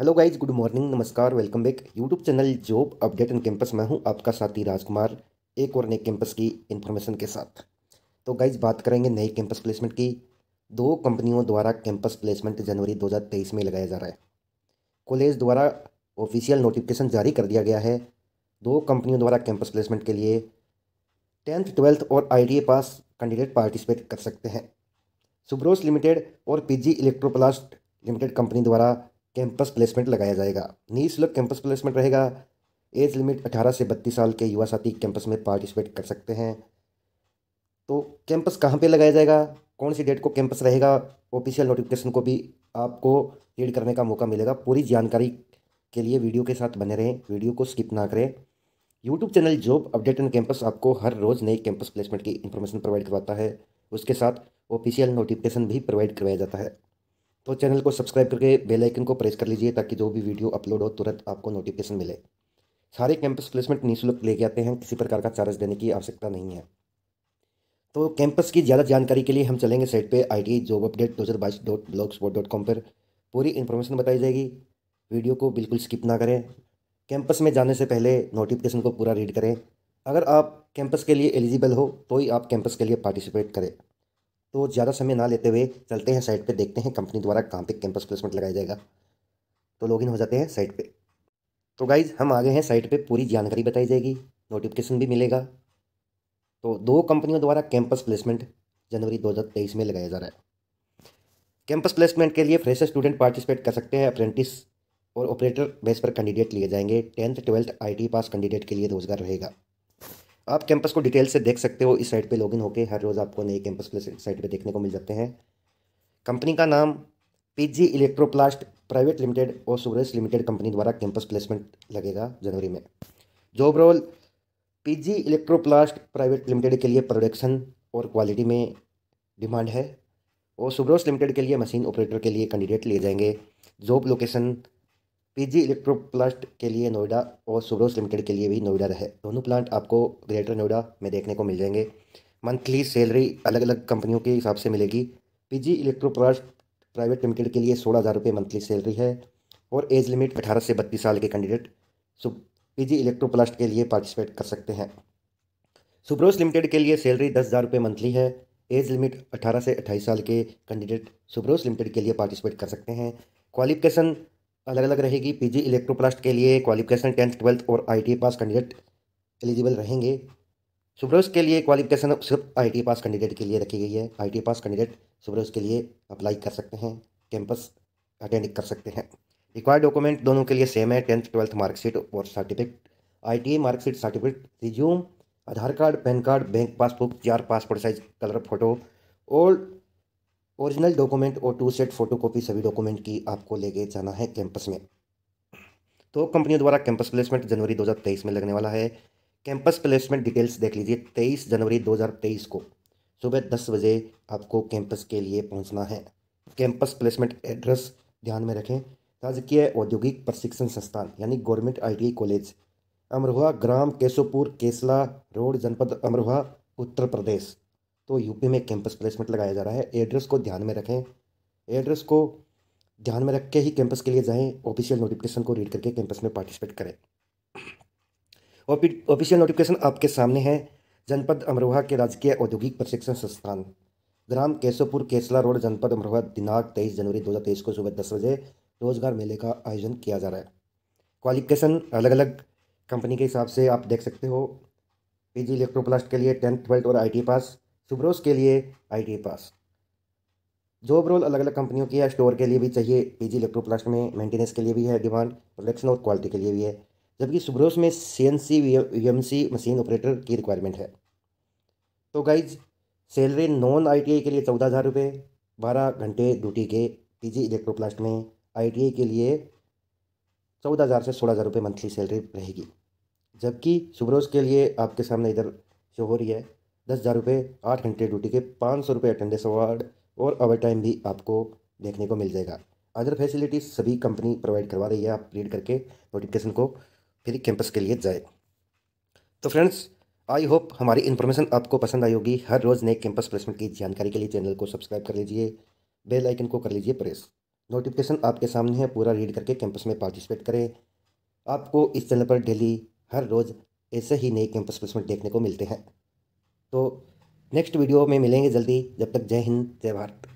hello guys good morning नमस्कार welcome back YouTube channel job update and campus मैं हूं आपका साथी राजकुमार एक और नए कैंपस की इन्फॉर्मेशन के साथ तो गाइज बात करेंगे नए कैंपस प्लेसमेंट की दो कंपनियों द्वारा कैंपस प्लेसमेंट जनवरी 2023 में लगाया जा रहा है कॉलेज द्वारा ऑफिशियल नोटिफिकेशन जारी कर दिया गया है दो कंपनियों द्वारा कैंपस प्लेसमेंट के लिए टेंथ ट्वेल्थ और आई पास कैंडिडेट पार्टिसिपेट कर सकते हैं सुब्रोस लिमिटेड और P G electroplast limited company द्वारा कैंपस प्लेसमेंट लगाया जाएगा निःशुल्क कैंपस प्लेसमेंट रहेगा एज लिमिट 18 से 32 साल के युवा साथी कैंपस में पार्टिसिपेट कर सकते हैं तो कैंपस कहाँ पे लगाया जाएगा कौन सी डेट को कैंपस रहेगा ऑफिशियल नोटिफिकेशन को भी आपको रीड करने का मौका मिलेगा पूरी जानकारी के लिए वीडियो के साथ बने रहें वीडियो को स्किप ना करें YouTube channel job update and campus आपको हर रोज़ नए कैंपस प्लेसमेंट की इन्फॉर्मेशन प्रोवाइड करवाता है उसके साथ ऑफिशियल नोटिफिकेशन भी प्रोवाइड करवाया जाता है तो चैनल को सब्सक्राइब करके बेल आइकन को प्रेस कर लीजिए ताकि जो भी वीडियो अपलोड हो तुरंत आपको नोटिफिकेशन मिले सारे कैंपस प्लेसमेंट निःशुल्क लेके आते हैं किसी प्रकार का चार्ज देने की आवश्यकता नहीं है तो कैंपस की ज़्यादा जानकारी के लिए हम चलेंगे साइट पर आई टी जॉब अपडेट दो हज़ार बाईस dot blog spot dot com पर पूरी इन्फॉर्मेशन बताई जाएगी वीडियो को बिल्कुल स्किप ना करें कैंपस में जाने से पहले नोटिफिकेशन को पूरा रीड करें अगर आप कैंपस के लिए एलिजिबल हो तो ही आप कैंपस के लिए पार्टिसिपेट करें तो ज़्यादा समय ना लेते हुए चलते हैं साइट पे देखते हैं कंपनी द्वारा कहाँ पे कैंपस प्लेसमेंट लगाया जाएगा तो लॉग हो जाते हैं साइट पे तो गाइज हम आ गए हैं साइट पे पूरी जानकारी बताई जाएगी नोटिफिकेशन भी मिलेगा तो दो कंपनियों द्वारा कैंपस प्लेसमेंट जनवरी 2023 में लगाया जा रहा है कैंपस प्लेसमेंट के लिए फ्रेशर स्टूडेंट पार्टिसिपेट कर सकते हैं अप्रेंटिस और ऑपरेटर बेस पर कैंडिडेट लिए जाएंगे tenth twelfth IT pass candidate के लिए रोजगार रहेगा आप कैंपस को डिटेल से देख सकते हो इस साइट पे लॉगिन होकर हर रोज़ आपको नए कैंपस प्लस साइट पे देखने को मिल जाते हैं कंपनी का नाम पीजी इलेक्ट्रोप्लास्ट प्राइवेट लिमिटेड और सूरज लिमिटेड कंपनी द्वारा कैंपस प्लेसमेंट लगेगा जनवरी में job role PG electroplast private limited के लिए प्रोडक्शन और क्वालिटी में डिमांड है और सुब्रोस लिमिटेड के लिए मशीन ऑपरेटर के लिए कैंडिडेट लिए जाएंगे job location PG electro plant के लिए नोएडा और सुब्रोस लिमिटेड के लिए भी नोएडा रहे दोनों प्लांट आपको ग्रेटर नोएडा में देखने को मिल जाएंगे मंथली सैलरी अलग अलग कंपनियों के हिसाब से मिलेगी PG electro plant private limited के लिए सोलह हज़ार रुपये मंथली सैलरी है और एज लिमिट अठारह से बत्तीस साल के कैंडिडेट सु जी इलेक्ट्रो प्लास्ट के लिए पार्टिसिपेट कर सकते हैं सुब्रोस लिमिटेड के लिए सैलरी दस हज़ार रुपये मंथली है एज लिमिट अठारह से अट्ठाईस साल के कैंडिडेट सुब्रोस लिमिटेड के लिए पार्टिसिपेट कर सकते हैं क्वालिफिकेशन अलग अलग रहेगी पीजी इलेक्ट्रोप्लास्ट के लिए क्वालिफिकेशन टेंथ ट्वेल्थ और आई पास कैंडिडेट एलिजिबल रहेंगे सुब्रोज के लिए क्वालिफिकेशन सिर्फ आई पास कैंडिडेट के लिए रखी गई है आई पास कैंडिडेट सुब्रोज के लिए अप्लाई कर सकते हैं कैंपस अटेंड कर सकते हैं रिक्वायर्ड डॉक्यूमेंट दोनों के लिए सेम है टेंथ ट्वेल्थ मार्कशीट और certificate I marksheet certificate resume Aadhaar card PAN card bank passbook चार passport size colour photo old original document और टू सेट फोटोकॉपी सभी डॉक्यूमेंट की आपको लेके जाना है कैंपस में तो कंपनियों द्वारा कैंपस प्लेसमेंट जनवरी 2023 में लगने वाला है कैंपस प्लेसमेंट डिटेल्स देख लीजिए 23 जनवरी 2023 को सुबह दस बजे आपको कैंपस के लिए पहुंचना है कैंपस प्लेसमेंट एड्रेस ध्यान में रखें राजकीय औद्योगिक प्रशिक्षण संस्थान यानी गवर्नमेंट आई कॉलेज अमरोहा ग्राम केशोपुर केसला रोड जनपद अमरोहा उत्तर प्रदेश तो यूपी में कैंपस प्लेसमेंट लगाया जा रहा है एड्रेस को ध्यान में रखें एड्रेस को ध्यान में रख के ही कैंपस के लिए जाएं ऑफिशियल नोटिफिकेशन को रीड करके कैंपस में पार्टिसिपेट करें ऑफिशियल नोटिफिकेशन आपके सामने है जनपद अमरोहा के राजकीय औद्योगिक प्रशिक्षण संस्थान ग्राम केशवपुर केसला रोड जनपद अमरोहा दिनांक तेईस जनवरी दो को सुबह दस बजे रोजगार मेले का आयोजन किया जा रहा है क्वालिफिकेशन अलग अलग कंपनी के हिसाब से आप देख सकते हो पीजी इलेक्ट्रोप्लास्ट के लिए टेंथ ट्वेल्थ और आईटी पास सुब्रोस के लिए आई पास जॉब रोल अलग अलग कंपनियों की है स्टोर के लिए भी चाहिए पीजी इलेक्ट्रोप्लास्ट में मेंटेनेंस के लिए भी है डिमांड प्रोडक्शन और क्वालिटी के लिए भी है जबकि सुब्रोस में C N C V machine operator की रिक्वायरमेंट है तो गाइज सैलरी नॉन आई के लिए चौदह हज़ार रुपये बारह घंटे ड्यूटी के पीजी इलेक्ट्रोप्लास्ट में आई के लिए चौदह हज़ार से सोलह हज़ार रुपये मंथली सैलरी रहेगी जबकि सुब्रोस के लिए आपके सामने इधर शो हो रही है दस हज़ार रुपये आठ घंटे ड्यूटी के पाँच सौ रुपये अटेंडेंस अवार्ड और ओवर टाइम भी आपको देखने को मिल जाएगा अदर फैसिलिटीज़ सभी कंपनी प्रोवाइड करवा रही है आप रीड करके नोटिफिकेशन को फिर कैंपस के लिए जाए तो फ्रेंड्स आई होप हमारी इन्फॉर्मेशन आपको पसंद आई होगी हर रोज़ नए कैंपस प्लेसमेंट की जानकारी के लिए चैनल को सब्सक्राइब कर लीजिए बेल आइकन को कर लीजिए प्रेस नोटिफिकेशन आपके सामने है पूरा रीड करके कैंपस में पार्टिसिपेट करें आपको इस चैनल पर डेली हर रोज़ ऐसे ही नए कैंपस प्लेसमेंट देखने को मिलते हैं तो नेक्स्ट वीडियो में मिलेंगे जल्दी जब तक जय हिंद जय भारत